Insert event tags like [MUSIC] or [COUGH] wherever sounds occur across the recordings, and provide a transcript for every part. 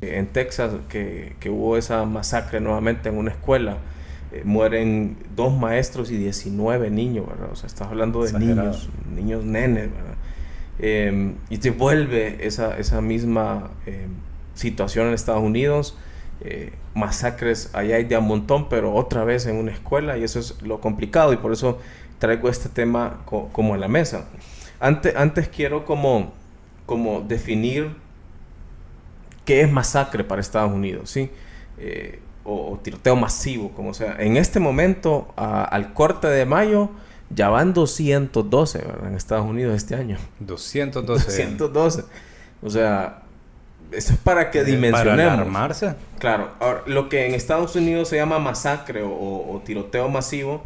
En Texas, que, que hubo esa masacre nuevamente en una escuela, eh, mueren dos maestros y 19 niños, ¿verdad? O sea, estás hablando de niños, niños nenes, ¿verdad? Em, y te vuelve esa, esa misma em, situación en Estados Unidos. Eh, masacres allá hay de un montón, pero otra vez en una escuela, y eso es lo complicado, y por eso traigo este tema como a la mesa. Antes, quiero como, como definir qué es masacre para Estados Unidos, ¿sí? Eh, o, tiroteo masivo, como sea. En este momento, al corte de mayo, ya van 212, ¿verdad? En Estados Unidos este año. 212. 212. O sea, eso es para que dimensionemos. Para armarse. Claro. lo que en Estados Unidos se llama masacre o, tiroteo masivo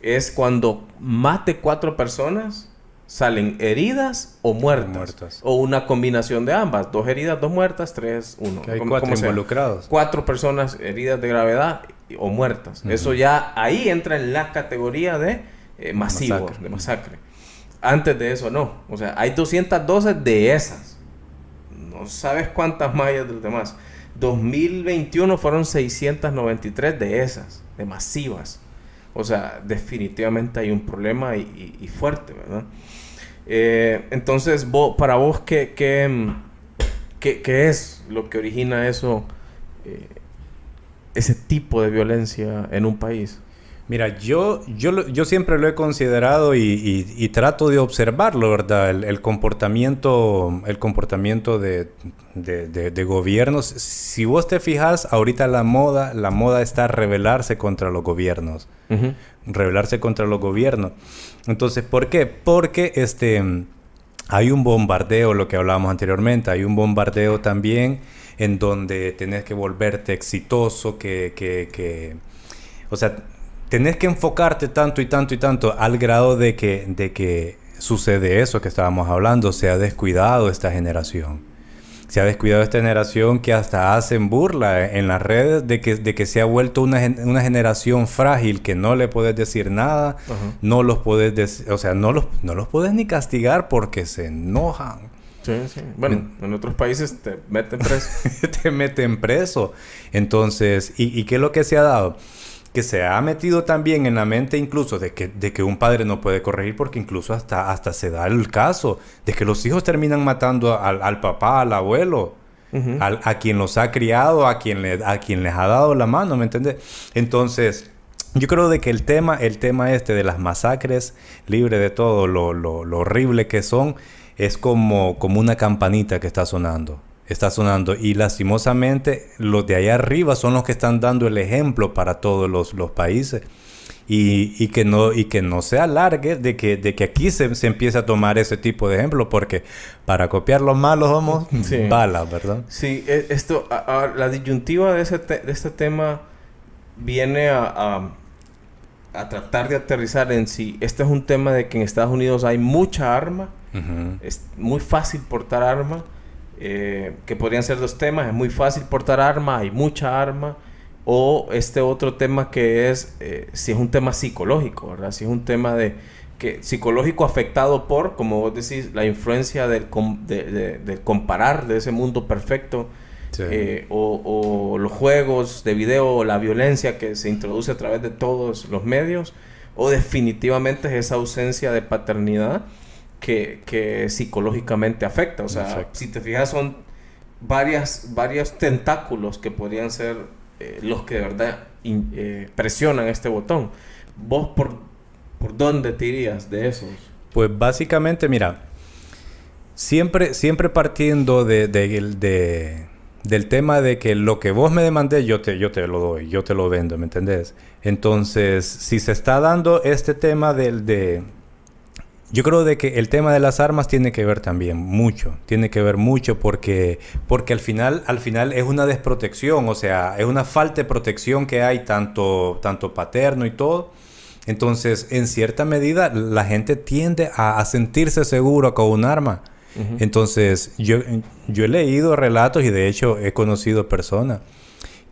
es cuando mate cuatro personas salen heridas o muertas, o una combinación de ambas. Dos heridas, dos muertas, tres, uno. hay cuatro involucrados. Cuatro personas heridas de gravedad o muertas. Eso ya ahí entra en la categoría de eh, masivo, de masacre. Antes de eso no. O sea, hay 212 de esas. No sabes cuántas más de los demás. 2021 fueron 693 de esas, de masivas. O sea, definitivamente hay un problema y fuerte, ¿verdad? Eh, entonces, vos, para vos, mm, ¿qué, qué, es lo que origina eso, eh, ese tipo de violencia en un país? Mira, yo, yo, yo siempre lo he considerado y, trato de observarlo, ¿verdad? El, comportamiento, el comportamiento de, gobiernos. Si vos te fijas, ahorita la moda, la moda está rebelarse contra los gobiernos. Rebelarse contra los gobiernos. Entonces, ¿por qué? Porque este, hay un bombardeo, lo que hablábamos anteriormente, hay un bombardeo también en donde tenés que volverte exitoso, que, que, que o sea, tenés que enfocarte tanto y tanto y tanto al grado de que, de que sucede eso que estábamos hablando, se ha descuidado esta generación se ha descuidado esta generación que hasta hacen burla en las redes de que, de que se ha vuelto una, una generación frágil que no le puedes decir nada, no los puedes o sea, no los, no ni castigar porque se enojan. Sí, sí. Bueno, en otros países te meten preso. [LAUGHS] te meten preso. Entonces, ¿y, ¿y qué es lo que se ha dado? que se ha metido también en la mente incluso de que, de que un padre no puede corregir porque incluso hasta, hasta se da el caso de que los hijos terminan matando al, papá, al abuelo, a quien los ha criado, a quien, le, a quien les ha dado la mano, ¿me entiendes? Entonces, yo creo de que el tema, el tema este de las masacres, libre de todo lo, lo, horrible que son, es como, como una campanita que está sonando está sonando. Y lastimosamente los de allá arriba son los que están dando el ejemplo para todos los, países. Y, y, que no, y que no se alargue de que, de que aquí se, se empiece a tomar ese tipo de ejemplo, porque para copiar los malos somos [LAUGHS] bala ¿verdad? Sí, e, esto, la disyuntiva de, ese de este tema viene a, a, tratar de aterrizar en sí. Este es un tema de que en Estados Unidos hay mucha arma, es muy fácil portar arma. Eh, que podrían ser dos temas. Es muy fácil portar armas, hay mucha arma. O este otro tema que es eh, si es un tema psicológico, ¿verdad? Si es un tema de que psicológico afectado por, como vos decís, la influencia del, de, comparar de ese mundo perfecto. Eh, o, o, los juegos de video o la violencia que se introduce a través de todos los medios, o definitivamente es esa ausencia de paternidad que, psicológicamente afecta. O sea, si te fijas, son varias, varios tentáculos que podrían ser eh, los que de verdad eh, presionan este botón. ¿Vos por, por dónde te irías de esos? Pues básicamente, mira, siempre, siempre partiendo de, de, del tema de que lo que vos me demandé, yo te, yo te lo doy, yo te lo vendo, ¿me entendés? Entonces, si se está dando este tema del, de, yo creo de que el tema de las armas tiene que ver también mucho, tiene que ver mucho porque, porque al, final, al final es una desprotección, o sea, es una falta de protección que hay tanto, tanto paterno y todo. Entonces, en cierta medida, la gente tiende a, sentirse seguro con un arma. Entonces, yo, yo he leído relatos y de hecho he conocido personas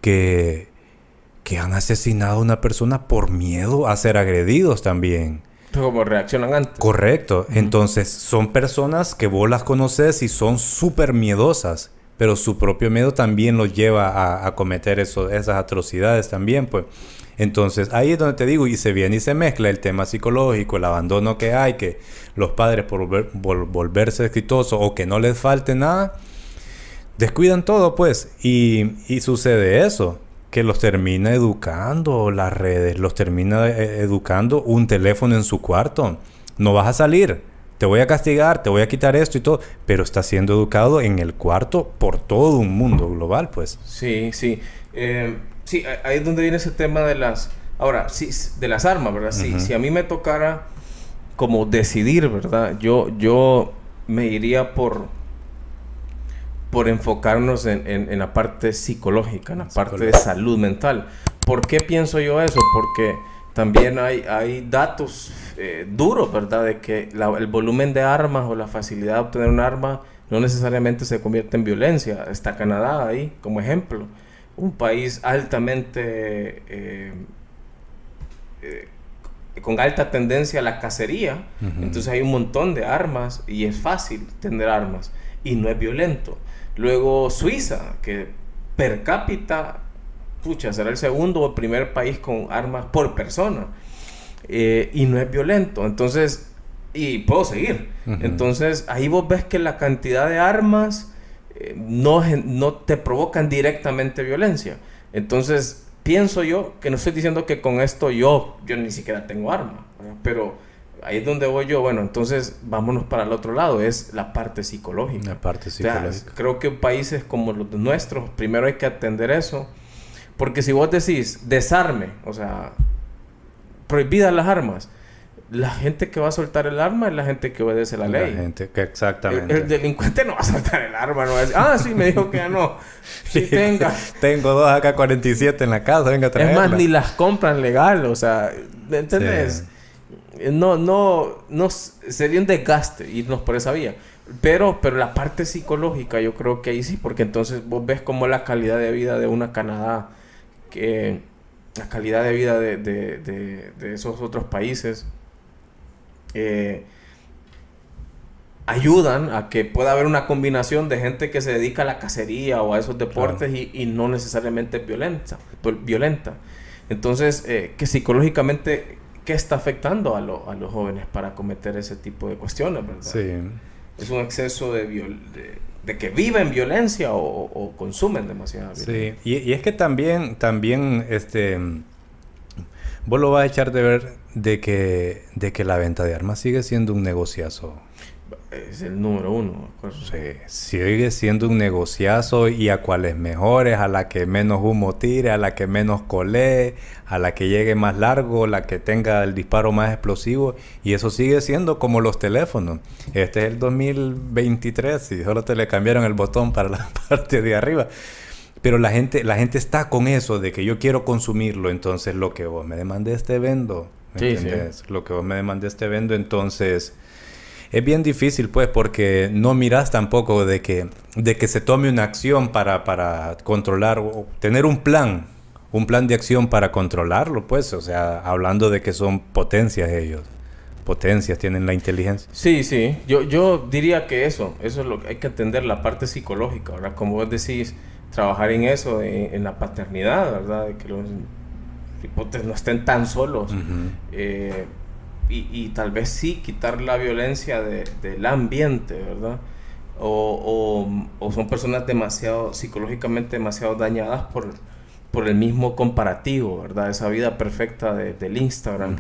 que, que han asesinado a una persona por miedo a ser agredidos también. Como reaccionan antes. Correcto. Entonces, son personas que vos las conoces y son súper miedosas, pero su propio miedo también los lleva a, cometer esas atrocidades también, pues. Entonces, ahí es donde te digo, y se viene y se mezcla el tema psicológico, el abandono que hay, que los padres por volverse exitosos o que no les falte nada, descuidan todo, pues, y, y sucede eso que los termina educando las redes, los termina eh, educando un teléfono en su cuarto. No vas a salir, te voy a castigar, te voy a quitar esto y todo, pero está siendo educado en el cuarto por todo un mundo global, pues. Sí, sí. Eh, sí, ahí es donde viene ese tema de las... Ahora, sí, de las armas, ¿verdad? Si a mí me tocara como decidir, ¿verdad? Yo, yo me iría por por enfocarnos en, la parte psicológica, en la parte de salud mental. ¿Por qué pienso yo eso? Porque también hay, hay datos eh, duros, ¿verdad? De que el volumen de armas o la facilidad de obtener un arma no necesariamente se convierte en violencia. Está Canadá ahí como ejemplo. Un país altamente... Eh, eh, con alta tendencia a la cacería. Entonces hay un montón de armas y es fácil tener armas y no es violento. Luego Suiza, que per cápita, pucha, será el segundo o primer país con armas por persona. Eh, y no es violento. Entonces, y puedo seguir. Entonces, ahí vos ves que la cantidad de armas eh, no, no te provocan directamente violencia. Entonces, pienso yo que no estoy diciendo que con esto yo, yo ni siquiera tengo arma, pero ahí es donde voy yo. Bueno, entonces vámonos para el otro lado, es la parte psicológica. La parte psicológica. creo que países como los nuestros, primero hay que atender eso. Porque si vos decís desarme, o sea, prohibidas las armas, la gente que va a soltar el arma es la gente que obedece la, ley. La gente que exactamente. El, delincuente no va a soltar el arma, no va a decir, ah, sí, me dijo que ya no. [LAUGHS] Sí, tenga. Tengo dos AK-47 en la casa, venga a traerla. Es más, ni las compran legal, o sea, ¿entendés? no, no, no, sería un desgaste irnos por esa vía. Pero, pero la parte psicológica yo creo que ahí sí, porque entonces vos ves como la calidad de vida de una Canadá, que la calidad de vida de, esos otros países, eh, ayudan a que pueda haber una combinación de gente que se dedica a la cacería o a esos deportes y, no necesariamente violenta. violenta. Entonces, eh, que psicológicamente qué está afectando a, a los jóvenes para cometer ese tipo de cuestiones, ¿verdad? Sí. Es un exceso de, que viven violencia o, consumen demasiada violencia. Sí, y, es que también, también, este, vos lo vas a echar de ver de que, de que la venta de armas sigue siendo un negociazo es el número uno. Sí, sigue siendo un negociazo y a cuáles mejores, a la que menos humo tire, a la que menos colee, a la que llegue más largo, la que tenga el disparo más explosivo. Y eso sigue siendo como los teléfonos. Este es el 2023 y solo te le cambiaron el botón para la [LAUGHS] parte de arriba. Pero la gente, la gente está con eso de que yo quiero consumirlo, entonces lo que vos me demandes este vendo. ¿me sí, Lo que vos me demandes este vendo, entonces es bien difícil pues porque no miras tampoco de que, de que se tome una acción para, controlar, o tener un plan, un plan de acción para controlarlo pues, o sea, hablando de que son potencias ellos potencias, tienen la inteligencia. Sí, sí, yo, yo diría que eso, eso es lo que hay que atender. la parte psicológica, ¿verdad? Como vos decís, trabajar en eso, en, la paternidad, ¿verdad? De que los hipotes no estén tan solos y, tal vez sí quitar la violencia de, del ambiente, ¿verdad? O, son personas demasiado, psicológicamente demasiado dañadas por, por el mismo comparativo, ¿verdad? Esa vida perfecta de, del Instagram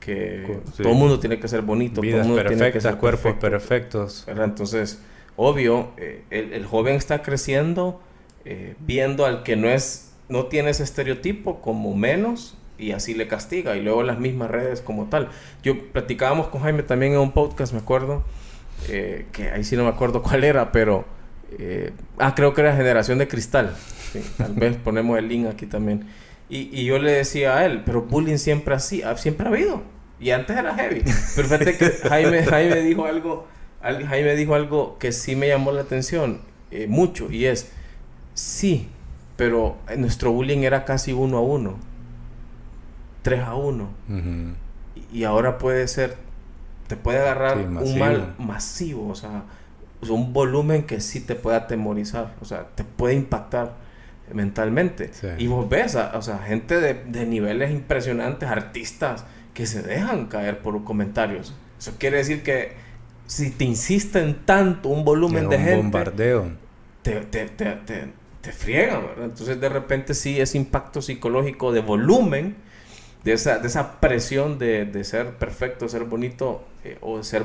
que, todo el mundo tiene que ser bonito, todo mundo tiene que ser cuerpos perfectos. Entonces, obvio, eh, el, joven está creciendo eh, viendo al que no es, no tiene ese estereotipo como menos y así le castiga y luego las mismas redes como tal. Yo platicábamos con Jaime también en un podcast, me acuerdo, eh, que ahí sí no me acuerdo [LAUGHS] cuál era, pero eh, ah, creo que era Generación de Cristal. tal vez [LAUGHS] ponemos el link aquí también. Y, yo le decía a él, pero bullying siempre así, ah, siempre ha habido. Y antes era heavy. Pero fíjate que [LAUGHS] Jaime, Jaime dijo algo, Jaime dijo algo que sí me llamó la atención eh, mucho y es, sí, pero nuestro bullying era casi uno a uno. 3 a 1. Y ahora puede ser, te puede agarrar un mal masivo, o sea, un volumen que sí te puede atemorizar, o sea, te puede impactar mentalmente. Y vos ves, a, o sea, gente de, niveles impresionantes, artistas, que se dejan caer por los comentarios. Eso quiere decir que si te insisten tanto un volumen de gente... Te, te, te, te, te Entonces, de repente, sí, ese impacto psicológico de volumen de esa, presión de, ser perfecto, ser bonito eh, o ser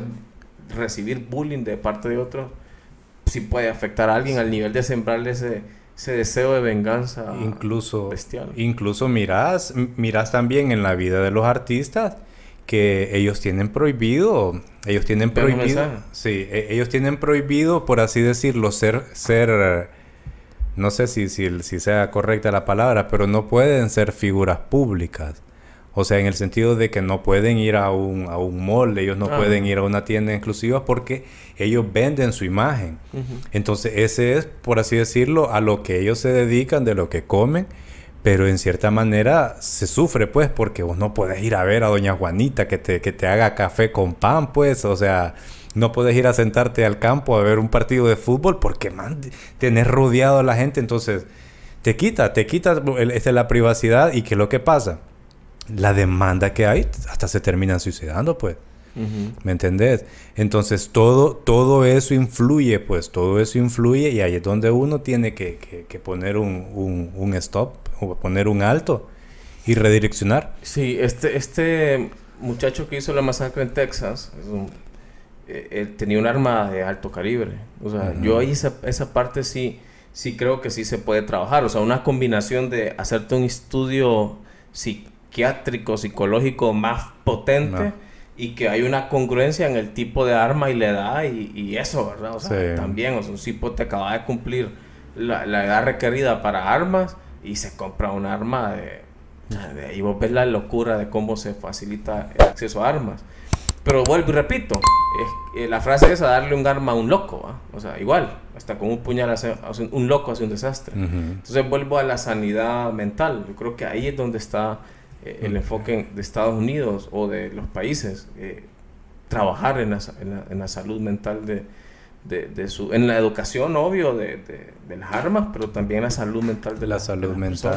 recibir bullying de parte de otro si puede afectar a alguien al nivel de sembrarle ese, deseo de venganza incluso, Incluso mirás, mirás también en la vida de los artistas que ellos tienen prohibido, ellos tienen prohibido, sí, e, ellos tienen prohibido, por así decirlo, ser, ser, no sé si, si sea correcta la palabra, pero no pueden ser figuras públicas. O sea, en el sentido de que no pueden ir a un, a un mall, ellos no pueden ir a una tienda exclusiva porque ellos venden su imagen. Entonces, ese es, por así decirlo, a lo que ellos se dedican, de lo que comen. Pero en cierta manera se sufre, pues, porque vos no puedes ir a ver a Doña Juanita que te, que te haga café con pan, pues, o sea, no puedes ir a sentarte al campo a ver un partido de fútbol porque, man, tenés rodeado a la gente, entonces te quita, te quita este, la privacidad y ¿qué es lo que pasa? la demanda que hay, hasta se terminan suicidando, pues. ¿Me entendés? Entonces todo, todo eso influye, pues todo eso influye y ahí es donde uno tiene que, que, poner un, un, stop, o poner un alto y redireccionar. Sí, este, este muchacho que hizo la masacre en Texas, eh, eh, tenía un arma de alto calibre. O sea, yo ahí esa, esa parte sí, sí creo que sí se puede trabajar. O sea, una combinación de hacerte un estudio sí psiquiátrico, psicológico más potente. Y que hay una congruencia en el tipo de arma y la edad y, eso, ¿verdad? O sea, también, o sea, un tipo te acaba de cumplir la, edad requerida para armas y se compra un arma de, y vos ves la locura de cómo se facilita el acceso a armas. Pero vuelvo y repito, la frase es a darle un arma a un loco, o sea, igual, hasta con un puñal hace, un, loco hace un desastre. Entonces vuelvo a la sanidad mental, yo creo que ahí es donde está el enfoque de Estados Unidos o de los países, eh, trabajar en la, salud mental de, su, en la educación, obvio, de, las armas, pero también la salud mental de la, salud mental.